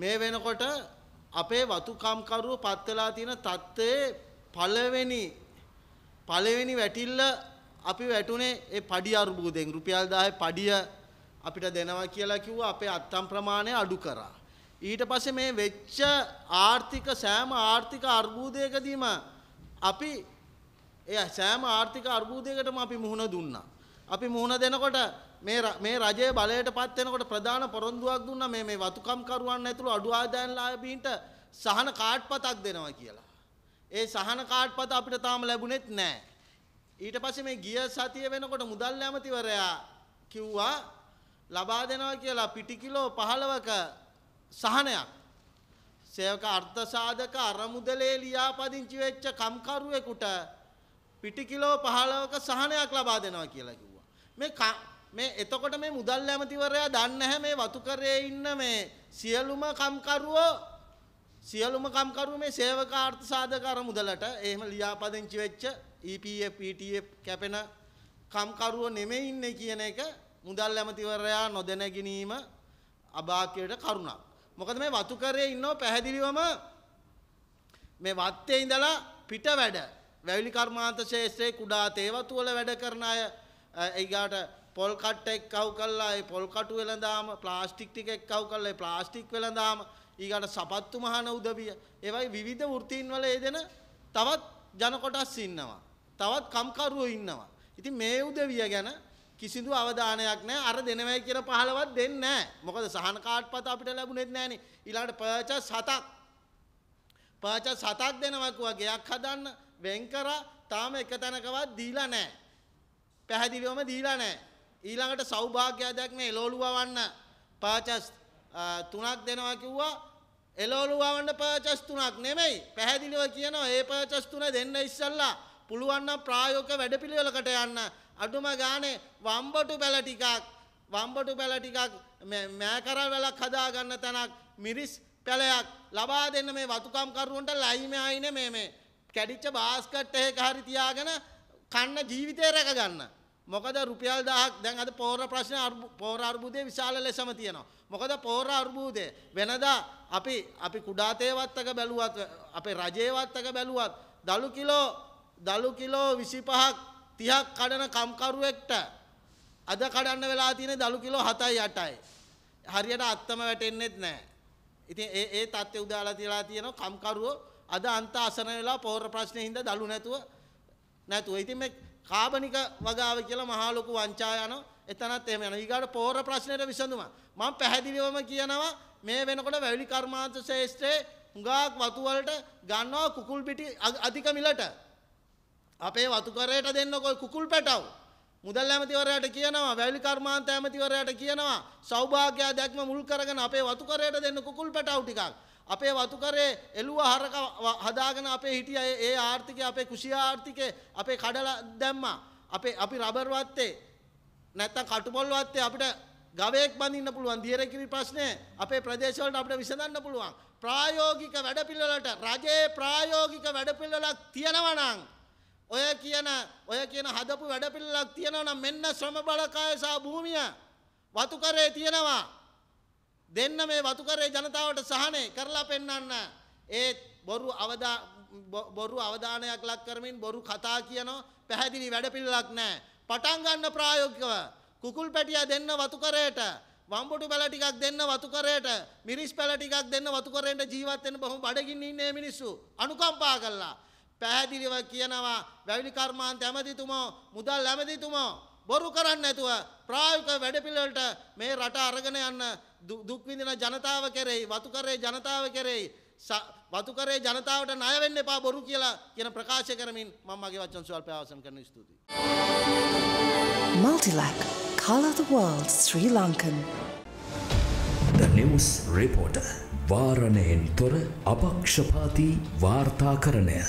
මේ වෙනකොට අපේ වතුකම්කරුව පත් වෙලා තියෙන தත්ත්වයේ පළවෙනි පළවෙනි වැටිල්ල අපි වැටුනේ ඒ පඩි අර්බුදයෙන් රුපියල් 10 පඩිය අපිට දෙනවා කියලා කිව්වා අපේ අත්තම් ප්‍රමාණය අඩු කරා. ඊට පස්සේ මේ වෙච්ච ආර්ථික සෑම ආර්ථික අර්බුදයකදීම අපි ඒ සෑම ආර්ථික අර්බුදයකටම අපි මුහුණ දුන්නා. අපි මුහුණ දෙනකොට මේ මේ රජයේ බලයට පත් වෙනකොට ප්‍රධාන පොරොන්දුවක් දුන්නා මේ මේ වතුකම්කරුවන් ඇතුළු අඩු ආදායම් ලාභීන්ට සහන කාඩ්පතක් දෙනවා කියලා. ඒ සහන කාඩ්පත අපිට තාම ලැබුණෙත් නැහැ. ඊට පස්සේ මේ ගිය සතිය වෙනකොට මුදල් ඇමතිවරයා කිව්වා ලබා දෙනවා කියලා පිටි කිලෝ 15ක සහනයක්. සේවක අර්ථසාධක අරමුදලේ ලියාපදිංචි වෙච්ච කම්කරුවෙකුට පිටි කිලෝ 15ක සහනයක් ලබා දෙනවා කියලා කිව්වා. මේ මේ එතකොට මේ මුදල් ඇමතිවරයා දන්නේ නැහැ මේ වතුකරේ ඉන්න මේ සියලුම කම්කරුවෝ සියලුම කම්කරුවෝ මේ සේවකාර්ථ සාධක අරමුදලට එහෙම ලියාපදිංචි වෙච්ච EPF ETF කැපෙන කම්කරුවෝ නෙමෙයි ඉන්නේ කියන එක මුදල් ඇමතිවරයා නොදැන ගැනීම අභාග්‍යයට කරුණක්. මොකද මේ වතුකරේ ඉන්නව පැහැදිලිවම මේ වත්තේ ඉඳලා පිට වැඩ වැවිලි කර්මාන්ත ශේෂ්ත්‍රයේ කුඩා තේ වතු වල වැඩ කරන අය ඒගාට පොල් කට්ට එක්කව් කළා ඒ පොල් කටු වෙළඳාම ප්ලාස්ටික් ටික එක්කව් කළා ඒ ප්ලාස්ටික් වෙළඳාම ඊගාට සපත්තු මහන උදවිය ඒවයි විවිධ වෘත්තීන් වල යෙදෙන තවත් ජන කොටස් ඉන්නවා තවත් කම්කරුවෝ ඉන්නවා ඉතින් මේ උදවිය ගැන කිසිදු අවධානයක් නෑ අර දෙනවයි කියලා පහලවත් දෙන්නේ නෑ මොකද සහන කාඩ්පත අපිට ලැබුණෙත් නෑනේ ඊළඟට පර්චස් හතක් පර්චස් හතක් දෙනවා කිව්වා ගෙයක් හදන්න වෙන් කරා තාම එක තැනකවත් දීලා නෑ පැහැදිලිවම දීලා නෑ ඊළඟට සෞභාග්‍යයක් නේ එළවලු වවන්න පාචස් තුනක් දෙනවා කිව්වා එළවලු වවන්න පාචස් තුනක් නෙමෙයි පැහැදිලිව කියනවා ඒ පාචස් තුන දෙන්න ඉස්සල්ලා පුළුවන් නම් ප්‍රායෝගික වැඩපිළිවෙලකට යන්න අඩුම ගානේ වම්බටු බැල ටිකක් වම්බටු බැල ටිකක් මෑකරල් වැලක් හදාගන්න තැනක් මිරිස් පැලයක් ලබා දෙන්න මේ වතුකම් කරුවන්ට ලයිමේ ආයිනේ මේ මේ කැඩිච්ච බාස්කට් එකක හරි තියාගෙන කන්න ජීවිතේ රැක ගන්න. මොකද රුපියල් 1000ක් දැන් අද පෝර ප්‍රශ්න පෝර අර්බුදයේ විශාල ලෙසම තියෙනවා. මොකද පෝර අර්බුදය වෙනදා අපි අපි කුඩා තේවත්තක බැලුවත් අපේ රජේ වත්තක බැලුවත් දලු කිලෝ දලු කිලෝ 25ක් 30ක් කඩන කම්කරුවෙක්ට අද කඩන්න වෙලා තියෙන දලු කිලෝ 7යි 8යි. හරියට අත්තම වැටෙන්නේත් නැහැ. ඉතින් ඒ ඒ தත්ත්වය උදාලා තියලා තියෙනවා කම්කරුවෝ අද අන්ත අසන වෙලා පෝර ප්‍රශ්නේ හින්දා දලු නැතුව නැතුව. ඉතින් මේ කාබනික වගාව කියලා මහා ලොකු වංචා යනවා. එතනත් එහෙම යනවා. ඊගාට පෝර ප්‍රශ්නෙට විසඳුම. මම පැහැදිලිවම කියනවා මේ වෙනකොට වැවිලි කර්මාන්ත ශේෂ්ත්‍රයේ හුඟාක් වතු වලට ගන්නවා කුකුල් පිටි අධික මිලට. අපේ වතුකරයට දෙන්නකොයි කුකුල් පැටව. මුදල් ඇමතිවරයාට කියනවා වැවිලි කර්මාන්ත ඇමතිවරයාට කියනවා සෞභාග්‍ය අධ්‍යක්ම මුල් කරගෙන අපේ වතුකරයට දෙන්න කුකුල් පැටව ටිකක්. අපේ වතුකරේ එළුව හරක හදාගෙන අපේ හිටිය ඒ ආර්ථිකය අපේ කුෂි ආර්ථිකය අපේ කඩලා දැම්මා. අපේ අපි රබර් වත්තේ නැත්තම් කටුපොල් වත්තේ අපිට ගවයෙක් බඳින්න පුළුවන් දියරකිරි ප්‍රශ්නේ අපේ ප්‍රදේශවලට අපිට විසඳන්න පුළුවන්. ප්‍රායෝගික වැඩපිළිවෙලට රජයේ ප්‍රායෝගික වැඩපිළිවෙලක් තියෙනවා නම් ඔය කියන ඔය කියන හදපු වැඩපිළිවෙලක් තියෙනවා නම් මෙන්න ශ්‍රම බලකාය සහ භූමිය වතුකරේ තියෙනවා. දෙන්න මේ වතුකරේ ජනතාවට සහනය කරලා පෙන්වන්න. ඒත් බොරු අවදා බොරු අවධානයක් ලක් කරමින් බොරු කතා කියනවා පැහැදිලි වැඩපිළිවෙලක් නැහැ. පටන් ගන්න ප්‍රායෝගිකව කුකුල් පැටියා දෙන්න වතුකරයට වම්බුටු පැල ටිකක් දෙන්න වතුකරයට මිරිස් පැල ටිකක් දෙන්න වතුකරයට ජීවත් වෙන්න බොහොම බඩගින්න ඉන්නේ මිනිස්සු අනුකම්පා කළා. පැහැදිලිව කියනවා වැවිලි කර්මාන්ත ඇමතිතුමෝ මුදල් ඇමතිතුමෝ බොරු කරන්න ඇතුව ප්‍රායෝගික වැඩපිළිවෙලට මේ රට අරගෙන යන්න දුක් විඳින ජනතාව කෙරෙහි වතු කරේ ජනතාව කෙරෙහි වතු කරේ ජනතාවට ණය වෙන්න එපා බොරු කියලා කියන ප්‍රකාශය කරමින් මම මගේ වචන ස්වල්පය අවසන් කරන ස්තුතියි. Multilac Color the World Sri Lankan The News Reporter වාරණයෙන් තොර අපක්ෂපාති වාර්තාකරණය